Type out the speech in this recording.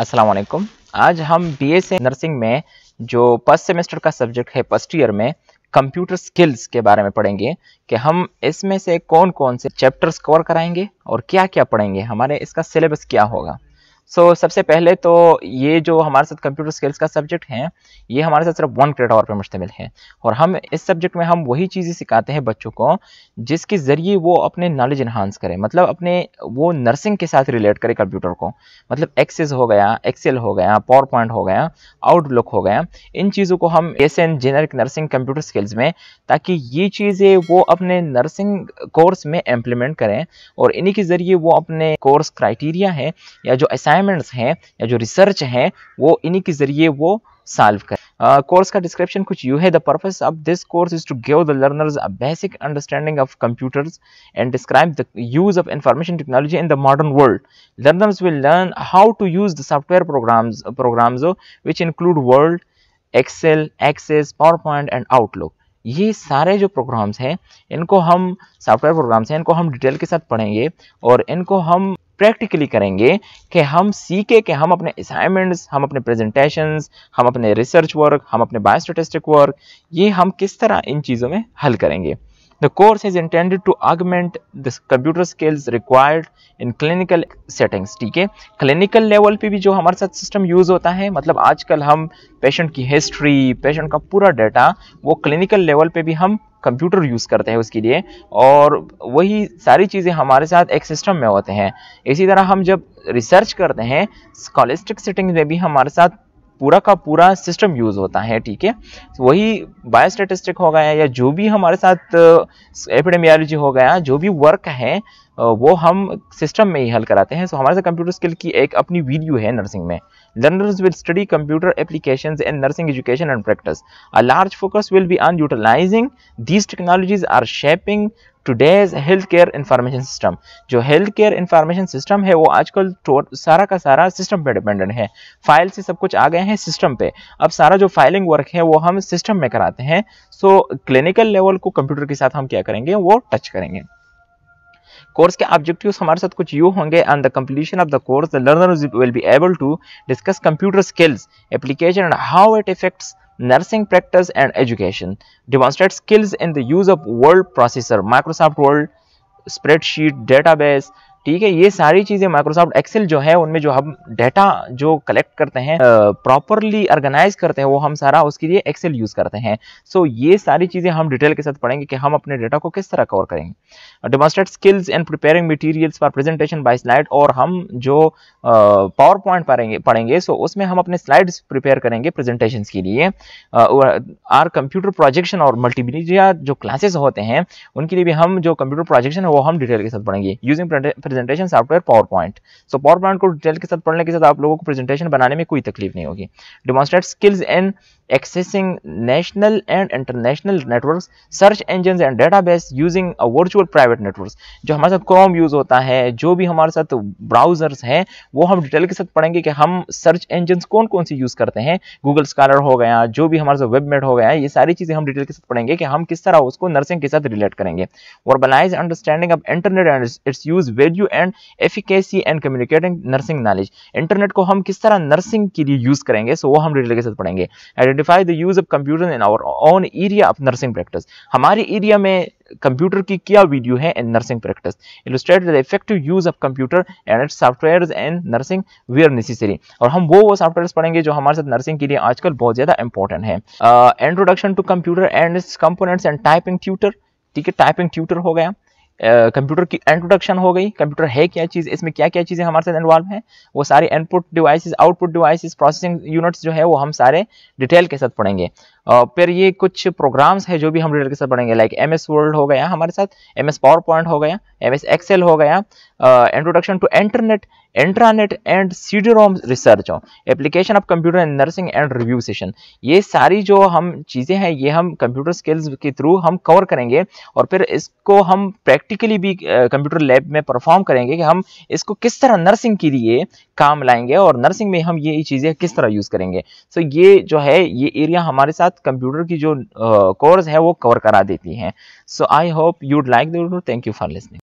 अस्सलाम वालेकुम आज हम बी एस नर्सिंग में जो फर्स्ट सेमेस्टर का सब्जेक्ट है फर्स्ट ईयर में कंप्यूटर स्किल्स के बारे में पढ़ेंगे कि हम इसमें से कौन कौन से चैप्टर्स कवर कराएंगे और क्या क्या पढ़ेंगे हमारे इसका सिलेबस क्या होगा सो so, सबसे पहले तो ये जो हमारे साथ कंप्यूटर स्किल्स का सब्जेक्ट है ये हमारे साथ सिर्फ वन क्रेडिट आवर पर मुश्तमिल है और हम इस सब्जेक्ट में हम वही चीज़ें सिखाते हैं बच्चों को जिसके ज़रिए वो अपने नॉलेज इन्हांस करें मतलब अपने वो नर्सिंग के साथ रिलेट करें कंप्यूटर को मतलब एक्सेस हो गया एक्सेल हो गया पावर पॉइंट हो गया आउटलुक हो गया इन चीज़ों को हम S N generic nursing computer skills में ताकि ये चीज़ें वो अपने नर्सिंग कोर्स में इम्प्लीमेंट करें और इन्हीं के ज़रिए वो अपने कोर्स क्राइटीरिया है या जो असाइन असाइनमेंट्स हैं या जो रिसर्च हैं वो इन्हीं के ज़रिए वो सॉल्व करें कोर्स uh, का डिस्क्रिप्शन कुछ यू है the purpose of this course is to give the learners a basic understanding of computers and describe the use of information technology in the modern world learners will learn how to use the software programs programs programs include include Excel Access PowerPoint and Outlook ये सारे जो programmes हैं इनको हम software programmes हैं इनको हम detail के साथ पढ़ेंगे और इनको हम प्रैक्टिकली करेंगे कि हम सीखे कि हम अपने असाइनमेंट्स हम अपने प्रेजेंटेशंस हम अपने रिसर्च वर्क हम अपने बायोस्टेटिस्टिक वर्क ये हम किस तरह इन चीज़ों में हल करेंगे The course is intended to augment the computer skills required in clinical settings ठीक है clinical level पे भी जो हमारे साथ system use होता है मतलब आजकल हम patient की history patient का पूरा data वो clinical level पे भी हम कंप्यूटर यूज़ करते हैं उसके लिए और वही सारी चीज़ें हमारे साथ एक सिस्टम में होते हैं इसी तरह हम जब रिसर्च करते हैं स्कॉलिस्टिक सेटिंग में भी हमारे साथ पूरा का पूरा सिस्टम यूज होता है ठीक है वही बायोस्टेटिस्टिक हो गया या जो भी हमारे साथ एपिडेमियोलॉजी हो गया जो भी वर्क है वो हम सिस्टम में ही हल कराते हैं सो हमारे साथ कंप्यूटर स्किल की एक अपनी वीडियो है नर्सिंग में learners will study computer application and nursing education and practice a large focus will be on utilizing these technologies are shaping today's health care information system जो हेल्थ केयर इन्फॉर्मेशन सिस्टम है वो आजकल तो सारा का सारा system पे dependent है फाइल से सब कुछ आ गए हैं सिस्टम पे अब सारा जो फाइलिंग वर्क है वो हम सिस्टम में कराते हैं सो क्लिनिकल लेवल को कंप्यूटर के साथ हम क्या करेंगे वो टच करेंगे कोर्स के ऑब्जेक्टिव हमारे साथ कुछ यू होंगे and the completion of the course learner will be able to discuss computer skills application and how it affect nursing practice and education demonstrate skills in the use of word processor Microsoft word spreadsheet database ठीक है ये सारी चीज़ें Microsoft Excel जो है उनमें जो हम डेटा जो कलेक्ट करते हैं प्रॉपरली ऑर्गेनाइज करते हैं वो हम सारा उसके लिए एक्सेल यूज़ करते हैं सो so, ये सारी चीज़ें हम डिटेल के साथ पढ़ेंगे कि हम अपने डेटा को किस तरह कवर करेंगे demonstrate skills and preparing material for presentation by slide और हम जो पावर पॉइंट पढ़ेंगे सो सो उसमें हम अपने स्लाइड प्रिपेयर करेंगे प्रेजेंटेशन के लिए आर कंप्यूटर प्रोजेक्शन और मल्टीमीडिया जो क्लासेस होते हैं उनके लिए भी हम जो कंप्यूटर प्रोजेक्शन है वो हम डिटेल के साथ पढ़ेंगे using presentation software PowerPoint so PowerPoint को डिटेल के साथ पढ़ने के साथ आप लोगों को प्रेजेंटेशन बनाने में कोई तकलीफ नहीं होगी demonstrate skills in accessing national and international network search engine and data base using a virtual private network जो हमारे साथ क्रोम यूज़ होता है जो भी हमारे साथ ब्राउजर्स हैं वो हम डिटेल के साथ पढ़ेंगे कि हम सर्च इंजन कौन कौन से यूज़ करते हैं गूगल स्कॉलर हो गया जो भी हमारे साथ वेबमेट हो गया ये सारी चीज़ें हम डिटेल के साथ पढ़ेंगे कि हम किस तरह उसको नर्सिंग के साथ रिलेट करेंगे और बनाइज understanding of internet and its use ways value and efficacy and communicating nursing knowledge internet को हम किस तरह नर्सिंग के लिए यूज करेंगे सो so वो हम डिटेल के साथ पढ़ेंगे identify the use of computer in our own area of nursing practice हमारे एरिया में कंप्यूटर की क्या वीडियो है in nursing practice illustrate the effective use of computer and its software and nursing we are necessary और हम वो वो software पढ़ेंगे जो हमारे साथ नर्सिंग के लिए आजकल बहुत ज़्यादा इंपॉर्टेंट है introduction to computer and its components and typing tutor ठीक है टाइपिंग ट्यूटर हो गया कंप्यूटर की इंट्रोडक्शन हो गई कंप्यूटर है क्या चीज़ इसमें क्या क्या चीज़ें हमारे साथ इन्वॉल्व हैं वो सारे input devices output devices processing units जो है वो हम सारे डिटेल के साथ पढ़ेंगे और फिर ये कुछ प्रोग्राम्स हैं जो भी हम डिटेल के साथ पढ़ेंगे लाइक एम एस वर्ल्ड हो गया हमारे साथ एम एस पावर पॉइंट हो गया एम एस एक्सेल हो गया introduction to internet intranet and CD ROM research application of computer and nursing and review session ये सारी जो हम चीज़ें हैं ये हम कंप्यूटर स्किल्स के थ्रू हम कवर करेंगे और फिर इसको हम प्रैक्टिकली भी कंप्यूटर लैब में परफॉर्म करेंगे कि हम इसको किस तरह नर्सिंग के लिए काम लाएंगे और नर्सिंग में हम ये चीज़ें किस तरह यूज़ करेंगे सो so, ये जो है ये एरिया हमारे साथ कंप्यूटर की जो कोर्स uh, है वो कवर करा देती हैं so I hope you'd like दूर थैंक यू फॉर लिसनिंग